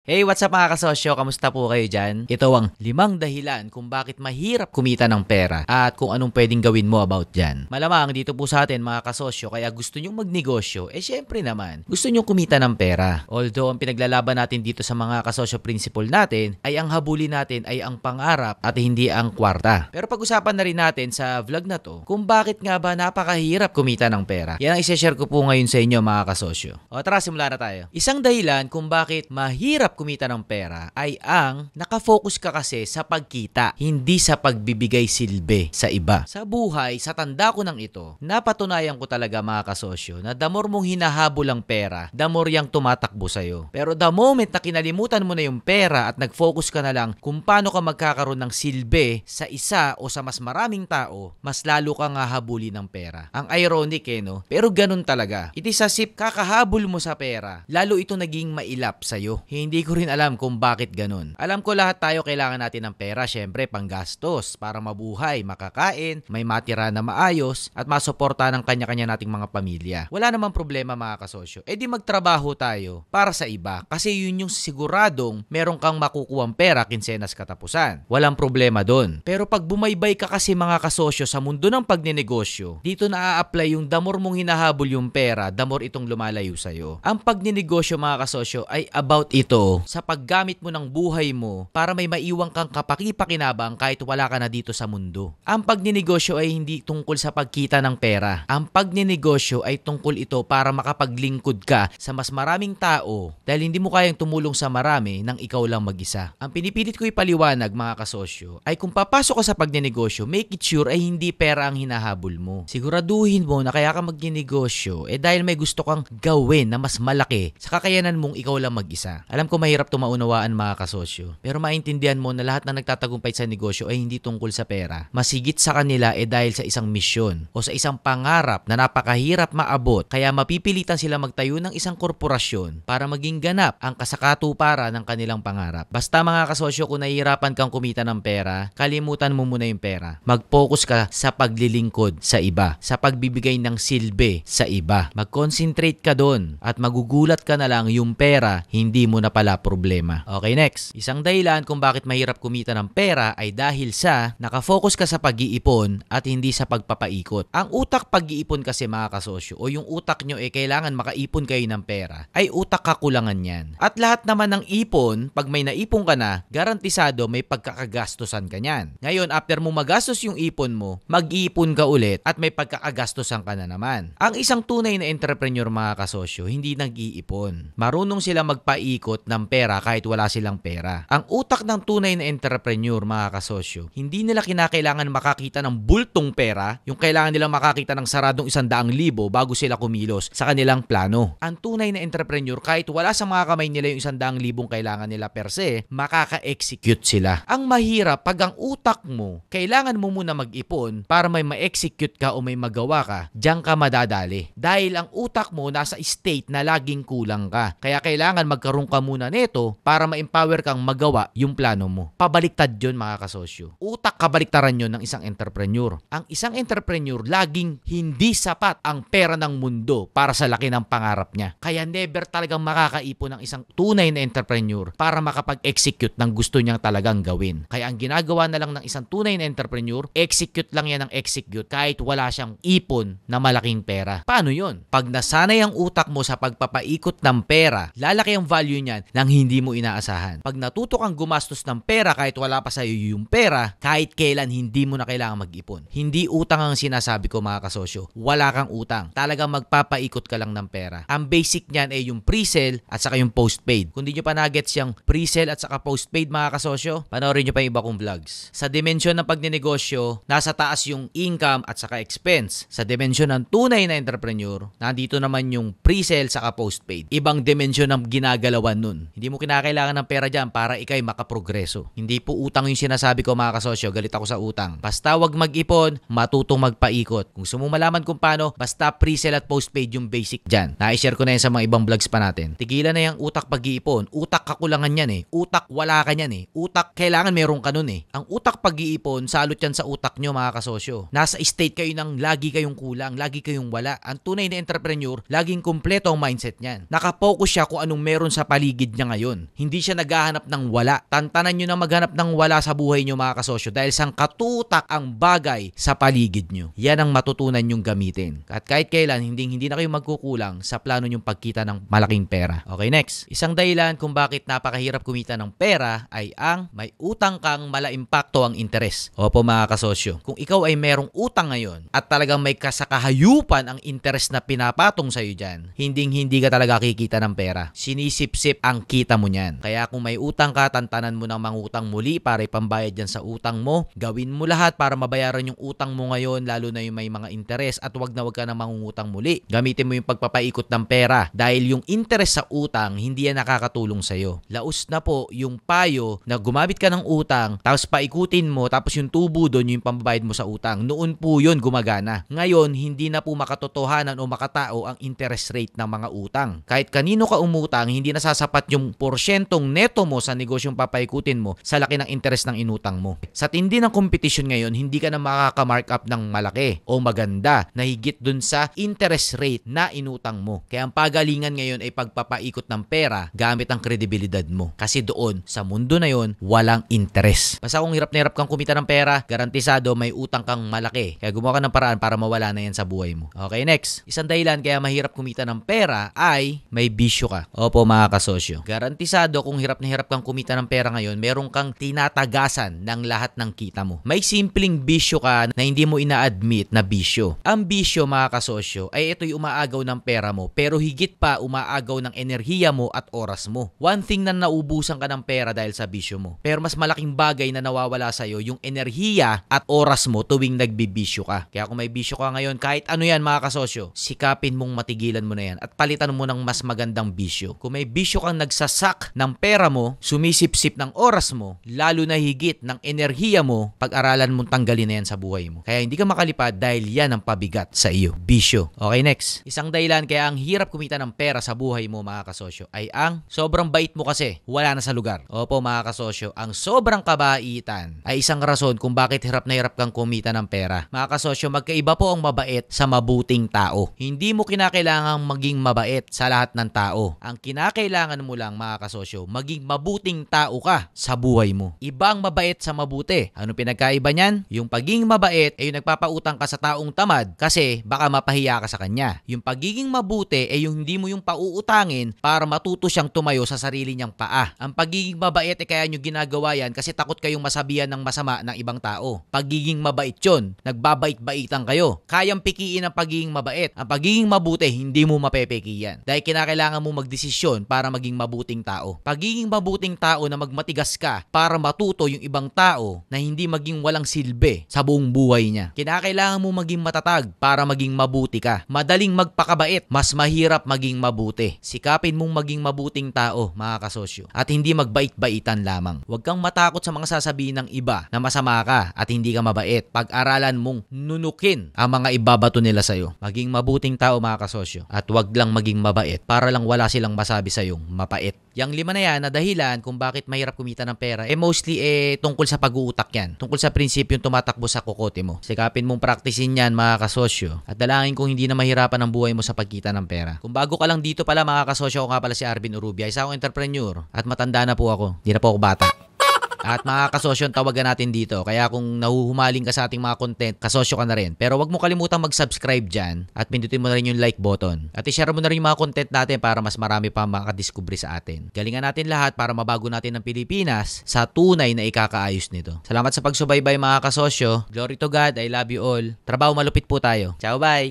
Hey, what's up mga kasosyo? Kamusta po kayo dyan? Ito ang limang dahilan kung bakit mahirap kumita ng pera at kung anong pwedeng gawin mo about dyan. Malamang dito po sa atin mga kasosyo kaya gusto nyong magnegosyo, eh syempre naman, gusto nyong kumita ng pera. Although ang pinaglalaban natin dito sa mga kasosyo principle natin ay ang habulin natin ay ang pangarap at hindi ang kwarta. Pero pag-usapan na rin natin sa vlog na to kung bakit nga ba napakahirap kumita ng pera. Yan ang isa-share ko po ngayon sa inyo mga kasosyo. O tara, simula na tayo. Isang dahilan kung bakit mahirap mahirap kumita ng pera ay ang nakafocus ka kasi sa pagkita, hindi sa pagbibigay silbi sa iba. Sa buhay, sa tanda ko ng ito, napatunayan ko talaga mga kasosyo na the mong hinahabol ang pera, the more yung tumatakbo sa'yo. Pero the moment na kinalimutan mo na yung pera at nag-focus ka na lang kung paano ka magkakaroon ng silbi sa isa o sa mas maraming tao, mas lalo ka nga habulin ng pera. Ang ironic eh no? Pero ganun talaga. It is as if kakahabol mo sa pera, lalo ito naging mailap sa'yo. Hindi hindi ko rin alam kung bakit ganun. Alam ko lahat tayo kailangan natin ng pera, syempre panggastos, para mabuhay, makakain, may matira na maayos, at masuporta ng kanya-kanya nating mga pamilya. Wala namang problema mga kasosyo. E di magtrabaho tayo para sa iba kasi yun yung siguradong meron kang makukuhang pera kinsenas katapusan. Walang problema doon. Pero pag bumaybay ka kasi mga kasosyo sa mundo ng pagnenegosyo, dito na-apply yung damor mong hinahabol yung pera, damor itong lumalayo sa'yo. Ang pagnenegosyo mga kasosyo ay about ito sa paggamit mo ng buhay mo para may maiwang kang kapakipakinabang kahit wala ka na dito sa mundo. Ang pagninegosyo ay hindi tungkol sa pagkita ng pera. Ang pagninegosyo ay tungkol ito para makapaglingkod ka sa mas maraming tao dahil hindi mo kayang tumulong sa marami nang ikaw lang mag-isa. Ang pinipilit ko ipaliwanag mga kasosyo ay kung papasok ka sa pagninegosyo, make it sure ay hindi pera ang hinahabol mo. Siguraduhin mo na kaya ka magninegosyo eh dahil may gusto kang gawin na mas malaki sa kakayanan mong ikaw lang mag-isa. Alam ko mahirap tumaunawaan mga kasosyo. Pero maintindihan mo na lahat na nagtatagumpay sa negosyo ay hindi tungkol sa pera. Masigit sa kanila ay dahil sa isang misyon o sa isang pangarap na napakahirap maabot kaya mapipilitan sila magtayo ng isang korporasyon para maging ganap ang kasakatupara ng kanilang pangarap. Basta mga kasosyo kung nahihirapan kang kumita ng pera, kalimutan mo muna yung pera. Mag-focus ka sa paglilingkod sa iba, sa pagbibigay ng silbi sa iba. Mag-concentrate ka doon at magugulat ka na lang yung pera hindi mo na pala wala problema. Okay, next. Isang dahilan kung bakit mahirap kumita ng pera ay dahil sa nakafocus ka sa pag-iipon at hindi sa pagpapaikot. Ang utak pag-iipon kasi mga kasosyo o yung utak nyo eh kailangan makaipon kayo ng pera ay utak kakulangan yan. At lahat naman ng ipon, pag may naipon ka na, garantisado may pagkakagastosan ka niyan. Ngayon, after mo magastos yung ipon mo, mag-iipon ka ulit at may pagkakagastosan ka na naman. Ang isang tunay na entrepreneur mga kasosyo, hindi nag-iipon. Marunong sila magpaikot na ng pera kahit wala silang pera. Ang utak ng tunay na entrepreneur, mga kasosyo, hindi nila kinakailangan makakita ng bultong pera, yung kailangan nilang makakita ng saradong isang daang libo bago sila kumilos sa kanilang plano. Ang tunay na entrepreneur, kahit wala sa mga kamay nila yung isang daang libong kailangan nila per se, makaka-execute sila. Ang mahirap, pag ang utak mo, kailangan mo muna mag-ipon para may ma-execute ka o may magawa ka, diyan ka madadali. Dahil ang utak mo nasa state na laging kulang ka. Kaya kailangan magkaroon ka muna neto para ma-empower kang magawa yung plano mo. Pabaliktad yun mga kasosyo. Utak kabaliktaran yun ng isang entrepreneur. Ang isang entrepreneur laging hindi sapat ang pera ng mundo para sa laki ng pangarap niya. Kaya never talagang makakaipon ng isang tunay na entrepreneur para makapag-execute ng gusto niyang talagang gawin. Kaya ang ginagawa na lang ng isang tunay na entrepreneur, execute lang yan ng execute kahit wala siyang ipon na malaking pera. Paano yun? Pag nasanay ang utak mo sa pagpapaikot ng pera, lalaki ang value niyan ng hindi mo inaasahan. Pag natuto kang gumastos ng pera kahit wala pa sa iyo yung pera, kahit kailan hindi mo na kailangan mag-ipon. Hindi utang ang sinasabi ko mga kasosyo. Wala kang utang. Talagang magpapaikot ka lang ng pera. Ang basic niyan ay yung pre-sale at saka yung postpaid. Kung di nyo pa nagets yung pre-sale at saka postpaid mga kasosyo, panoorin nyo pa yung iba kong vlogs. Sa dimensyon ng pagninegosyo, nasa taas yung income at saka expense. Sa dimensyon ng tunay na entrepreneur, nandito naman yung pre-sale saka postpaid. Ibang dimensyon ang ginagalawan nun. Hindi mo kinakailangan ng pera diyan para ikay makaprogreso. Hindi po utang yung sinasabi ko mga kasosyo, galit ako sa utang. Basta wag mag-ipon, matutong magpaikot. Kung gusto malaman kung paano, basta pre-sell at postpaid yung basic diyan. Na-share ko na yan sa mga ibang vlogs pa natin. Tigilan na 'yang utak pag-iipon. Utak kakulangan yan eh. Utak wala ka yan eh. Utak kailangan meron ka nun eh. Ang utak pag-iipon, salot yan sa utak nyo mga kasosyo. Nasa state kayo ng lagi kayong kulang, lagi kayong wala. Ang tunay na entrepreneur, laging kumpleto ang mindset niyan. Nakapokus siya kung anong meron sa paligid need niya ngayon. Hindi siya naghahanap ng wala. Tantanan niyo na maghanap ng wala sa buhay niyo mga kasosyo dahil sang katutak ang bagay sa paligid niyo. Yan ang matutunan niyong gamitin. At kahit kailan, hindi, hindi na kayo magkukulang sa plano niyong pagkita ng malaking pera. Okay, next. Isang dahilan kung bakit napakahirap kumita ng pera ay ang may utang kang malaimpakto ang interes. Opo mga kasosyo, kung ikaw ay merong utang ngayon at talagang may kasakahayupan ang interes na pinapatong sa iyo dyan, hinding hindi ka talaga kikita ng pera. Sinisipsip ang ang kita mo niyan. Kaya kung may utang ka, tantanan mo ng mangutang muli para ipambayad yan sa utang mo. Gawin mo lahat para mabayaran yung utang mo ngayon, lalo na yung may mga interes at wag na wag ka na mangungutang muli. Gamitin mo yung pagpapaikot ng pera dahil yung interes sa utang, hindi yan nakakatulong sa'yo. Laos na po yung payo na gumamit ka ng utang, tapos paikutin mo, tapos yung tubo doon yung pambayad mo sa utang. Noon po yun gumagana. Ngayon, hindi na po makatotohanan o makatao ang interest rate ng mga utang. Kahit kanino ka umutang, hindi nasasapat yung porsyentong neto mo sa negosyong papaikutin mo sa laki ng interest ng inutang mo. Sa tindi ng competition ngayon, hindi ka na makaka-markup ng malaki o maganda na higit dun sa interest rate na inutang mo. Kaya ang pagalingan ngayon ay pagpapaikot ng pera gamit ang kredibilidad mo. Kasi doon, sa mundo na yon, walang interest. Basta kung hirap na hirap kang kumita ng pera, garantisado may utang kang malaki. Kaya gumawa ka ng paraan para mawala na yan sa buhay mo. Okay, next. Isang dahilan kaya mahirap kumita ng pera ay may bisyo ka. Opo mga kasosyo. Ano? Garantisado kung hirap na hirap kang kumita ng pera ngayon, meron kang tinatagasan ng lahat ng kita mo. May simpleng bisyo ka na hindi mo ina-admit na bisyo. Ang bisyo mga kasosyo ay ito'y umaagaw ng pera mo pero higit pa umaagaw ng enerhiya mo at oras mo. One thing na naubusan ka ng pera dahil sa bisyo mo. Pero mas malaking bagay na nawawala sa iyo yung enerhiya at oras mo tuwing nagbibisyo ka. Kaya kung may bisyo ka ngayon, kahit ano yan mga kasosyo, sikapin mong matigilan mo na yan at palitan mo ng mas magandang bisyo. Kung may bisyo kang nag nagsasak ng pera mo, sumisipsip ng oras mo, lalo na higit ng enerhiya mo, pag-aralan mong tanggalin na yan sa buhay mo. Kaya hindi ka makalipad dahil yan ang pabigat sa iyo. Bisyo. Okay, next. Isang dahilan kaya ang hirap kumita ng pera sa buhay mo, mga kasosyo, ay ang sobrang bait mo kasi wala na sa lugar. Opo, mga kasosyo, ang sobrang kabaitan ay isang rason kung bakit hirap na hirap kang kumita ng pera. Mga kasosyo, magkaiba po ang mabait sa mabuting tao. Hindi mo kinakailangang maging mabait sa lahat ng tao. Ang kinakailangan mo lang mga kasosyo, maging mabuting tao ka sa buhay mo. Ibang mabait sa mabuti. Ano pinagkaiba niyan? Yung pagiging mabait ay yung nagpapautang ka sa taong tamad kasi baka mapahiya ka sa kanya. Yung pagiging mabuti ay yung hindi mo yung pauutangin para matuto siyang tumayo sa sarili niyang paa. Ang pagiging mabait ay kaya nyo ginagawa yan kasi takot kayong masabihan ng masama ng ibang tao. Pagiging mabait yun. Nagbabait-baitan kayo. Kayang pikiin ang pagiging mabait. Ang pagiging mabuti, hindi mo mapepeki yan. Dahil kinakailangan mo magdesisyon para maging mabuti mabuting tao. Pagiging mabuting tao na magmatigas ka para matuto yung ibang tao na hindi maging walang silbi sa buong buhay niya. Kinakailangan mo maging matatag para maging mabuti ka. Madaling magpakabait, mas mahirap maging mabuti. Sikapin mong maging mabuting tao, mga kasosyo. At hindi magbait-baitan lamang. Huwag kang matakot sa mga sasabihin ng iba na masama ka at hindi ka mabait. Pag-aralan mong nunukin ang mga ibabato nila sa'yo. Maging mabuting tao, mga kasosyo. At huwag lang maging mabait para lang wala silang masabi sa'yong mapapagod mapait. Yang lima na yan na dahilan kung bakit mahirap kumita ng pera, eh mostly eh tungkol sa pag-uutak yan. Tungkol sa prinsipyo yung tumatakbo sa kokote mo. Sikapin mong praktisin yan mga kasosyo at dalangin kung hindi na mahirapan ang buhay mo sa pagkita ng pera. Kung bago ka lang dito pala mga kasosyo ko nga pala si Arvin Urubia, isa akong entrepreneur at matanda na po ako. Hindi na po ako bata. At mga kasosyo tawagan natin dito. Kaya kung nahuhumaling ka sa ating mga content, kasosyo ka na rin. Pero wag mo kalimutang mag-subscribe dyan at pindutin mo na rin yung like button. At i-share mo na rin yung mga content natin para mas marami pa makadiscovery sa atin. Galingan natin lahat para mabago natin ang Pilipinas sa tunay na ikakaayos nito. Salamat sa pagsubaybay mga kasosyo. Glory to God. I love you all. Trabaho malupit po tayo. Ciao, bye!